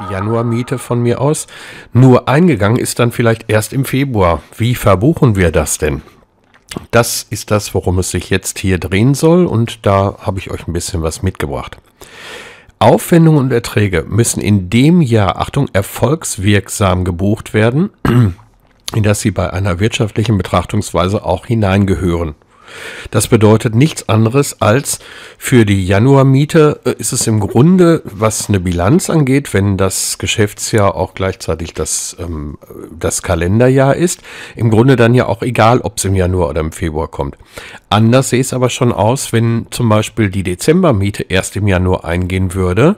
die Januarmiete von mir aus. Nur eingegangen ist dann vielleicht erst im Februar. Wie verbuchen wir das denn? Das ist das, worum es sich jetzt hier drehen soll und da habe ich euch ein bisschen was mitgebracht. Aufwendungen und Erträge müssen in dem Jahr, Achtung, erfolgswirksam gebucht werden, in das sie bei einer wirtschaftlichen Betrachtungsweise auch hineingehören. Das bedeutet nichts anderes als für die Januarmiete äh, ist es im Grunde, was eine Bilanz angeht, wenn das Geschäftsjahr auch gleichzeitig das, ähm, das Kalenderjahr ist, im Grunde dann ja auch egal, ob es im Januar oder im Februar kommt. Anders sehe es aber schon aus, wenn zum Beispiel die Dezembermiete erst im Januar eingehen würde,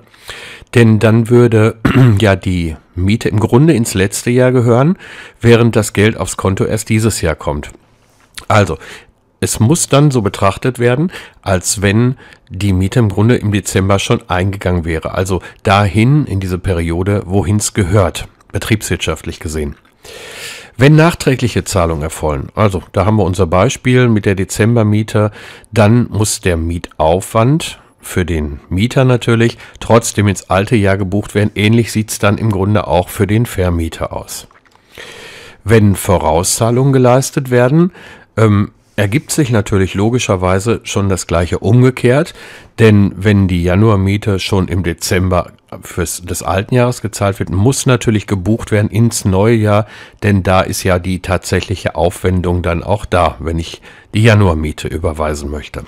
denn dann würde ja die Miete im Grunde ins letzte Jahr gehören, während das Geld aufs Konto erst dieses Jahr kommt. Also, es muss dann so betrachtet werden, als wenn die Miete im Grunde im Dezember schon eingegangen wäre. Also dahin in diese Periode, wohin es gehört, betriebswirtschaftlich gesehen. Wenn nachträgliche Zahlungen erfolgen, also da haben wir unser Beispiel mit der Dezembermiete, dann muss der Mietaufwand für den Mieter natürlich trotzdem ins alte Jahr gebucht werden. Ähnlich sieht es dann im Grunde auch für den Vermieter aus. Wenn Vorauszahlungen geleistet werden, ähm, ergibt sich natürlich logischerweise schon das gleiche umgekehrt, denn wenn die Januarmiete schon im Dezember fürs, des alten Jahres gezahlt wird, muss natürlich gebucht werden ins neue Jahr, denn da ist ja die tatsächliche Aufwendung dann auch da, wenn ich die Januarmiete überweisen möchte.